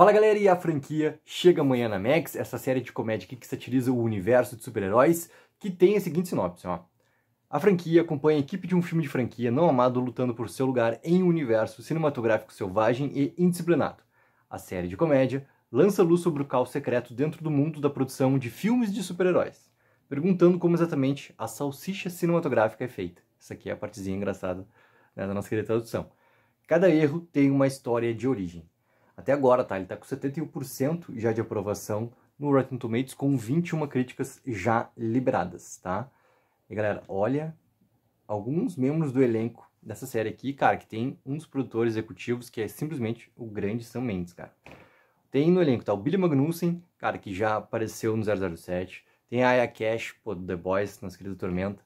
Fala galera, e a franquia chega amanhã na Max, essa série de comédia que satiriza o universo de super-heróis, que tem a seguinte sinopse, ó. A franquia acompanha a equipe de um filme de franquia não amado lutando por seu lugar em um universo cinematográfico selvagem e indisciplinado. A série de comédia lança luz sobre o caos secreto dentro do mundo da produção de filmes de super-heróis, perguntando como exatamente a salsicha cinematográfica é feita. Essa aqui é a partezinha engraçada né, da nossa querida tradução. Cada erro tem uma história de origem. Até agora, tá? Ele tá com 71% já de aprovação no Rotten Tomatoes, com 21 críticas já liberadas, tá? E galera, olha alguns membros do elenco dessa série aqui, cara, que tem um dos produtores executivos que é simplesmente o grande Sam Mendes, cara. Tem no elenco, tá? O Billy Magnussen, cara, que já apareceu no 007. Tem a Aya Cash, pô, do The Boys, Nas Querida Tormenta.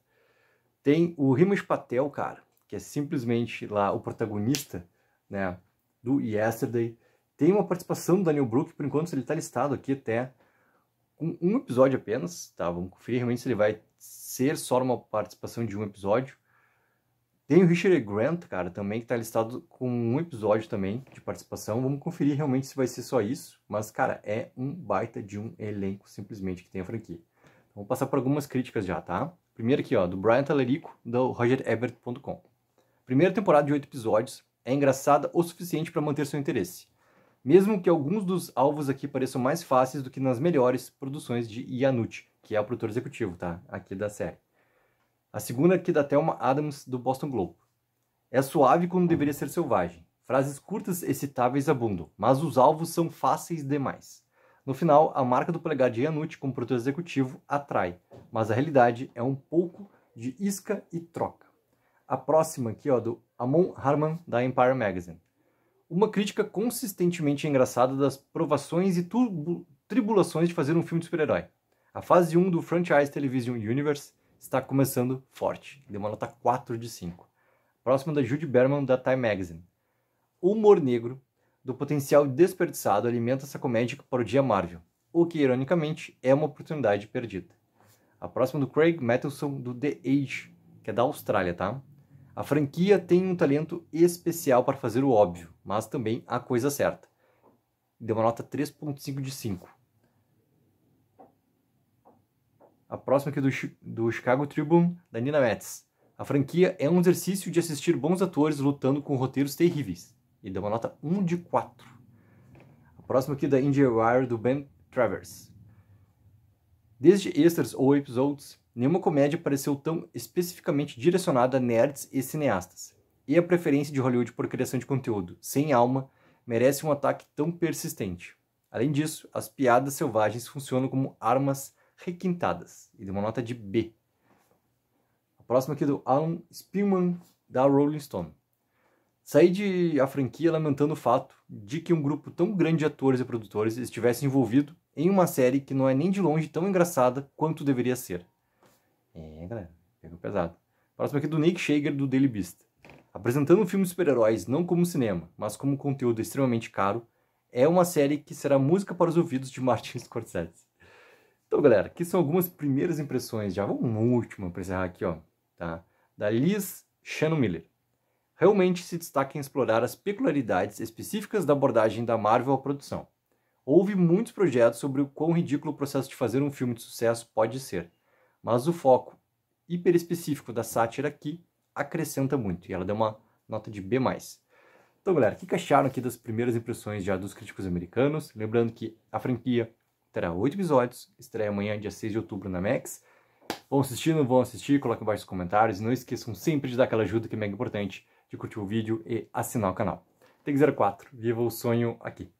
Tem o Rimas Patel, cara, que é simplesmente lá o protagonista, né, do Yesterday. Tem uma participação do Daniel Brook, por enquanto ele está listado aqui até com um episódio apenas, tá? Vamos conferir realmente se ele vai ser só uma participação de um episódio. Tem o Richard Grant, cara, também que está listado com um episódio também de participação. Vamos conferir realmente se vai ser só isso. Mas, cara, é um baita de um elenco simplesmente que tem a franquia. Então, vamos passar por algumas críticas já, tá? Primeiro aqui, ó, do Brian Talerico, do RogerEbert.com. Primeira temporada de oito episódios é engraçada o suficiente para manter seu interesse mesmo que alguns dos alvos aqui pareçam mais fáceis do que nas melhores produções de Iannucci, que é o produtor executivo, tá? Aqui da série. A segunda aqui da Thelma Adams, do Boston Globe. É suave quando deveria ser selvagem. Frases curtas, excitáveis abundam, mas os alvos são fáceis demais. No final, a marca do polegar de Iannucci como produtor executivo atrai, mas a realidade é um pouco de isca e troca. A próxima aqui, ó, do Amon Harman, da Empire Magazine uma crítica consistentemente engraçada das provações e tribulações de fazer um filme de super-herói. A fase 1 do Franchise Television Universe está começando forte, deu uma nota 4 de 5, próxima da Judy Berman da Time Magazine. O humor negro do potencial desperdiçado alimenta essa comédia que parodia Marvel, o que, ironicamente, é uma oportunidade perdida. A próxima do Craig Mattelson, do The Age, que é da Austrália, tá? A franquia tem um talento especial para fazer o óbvio, mas também a coisa certa. Deu uma nota 3.5 de 5. A próxima aqui do, do Chicago Tribune, da Nina Metz. A franquia é um exercício de assistir bons atores lutando com roteiros terríveis. E deu uma nota 1 de 4. A próxima aqui da Indie Wire, do Ben Travers. Desde extras ou episódios Nenhuma comédia pareceu tão especificamente direcionada a nerds e cineastas. E a preferência de Hollywood por criação de conteúdo sem alma merece um ataque tão persistente. Além disso, as piadas selvagens funcionam como armas requintadas, e de uma nota de B. A próxima aqui é do Alan Spielman, da Rolling Stone. Saí de a franquia lamentando o fato de que um grupo tão grande de atores e produtores estivesse envolvido em uma série que não é nem de longe tão engraçada quanto deveria ser. É, galera, pegou pesado. Próximo aqui do Nick Shager, do Daily Beast. Apresentando um filme de super-heróis não como cinema, mas como conteúdo extremamente caro, é uma série que será música para os ouvidos de Martin Scorsese. Então, galera, aqui são algumas primeiras impressões, já vou uma última para encerrar aqui, ó, tá? Da Liz Shannon Miller. Realmente se destaca em explorar as peculiaridades específicas da abordagem da Marvel à produção. Houve muitos projetos sobre o quão ridículo o processo de fazer um filme de sucesso pode ser, mas o foco hiperespecífico da sátira aqui acrescenta muito, e ela deu uma nota de B+. Então, galera, o que acharam aqui das primeiras impressões já dos críticos americanos? Lembrando que a franquia terá oito episódios, estreia amanhã, dia 6 de outubro, na Max. Vão assistir, não vão assistir? Coloquem embaixo nos comentários. e Não esqueçam sempre de dar aquela ajuda que é mega importante, de curtir o vídeo e assinar o canal. Tem 04, viva o sonho aqui!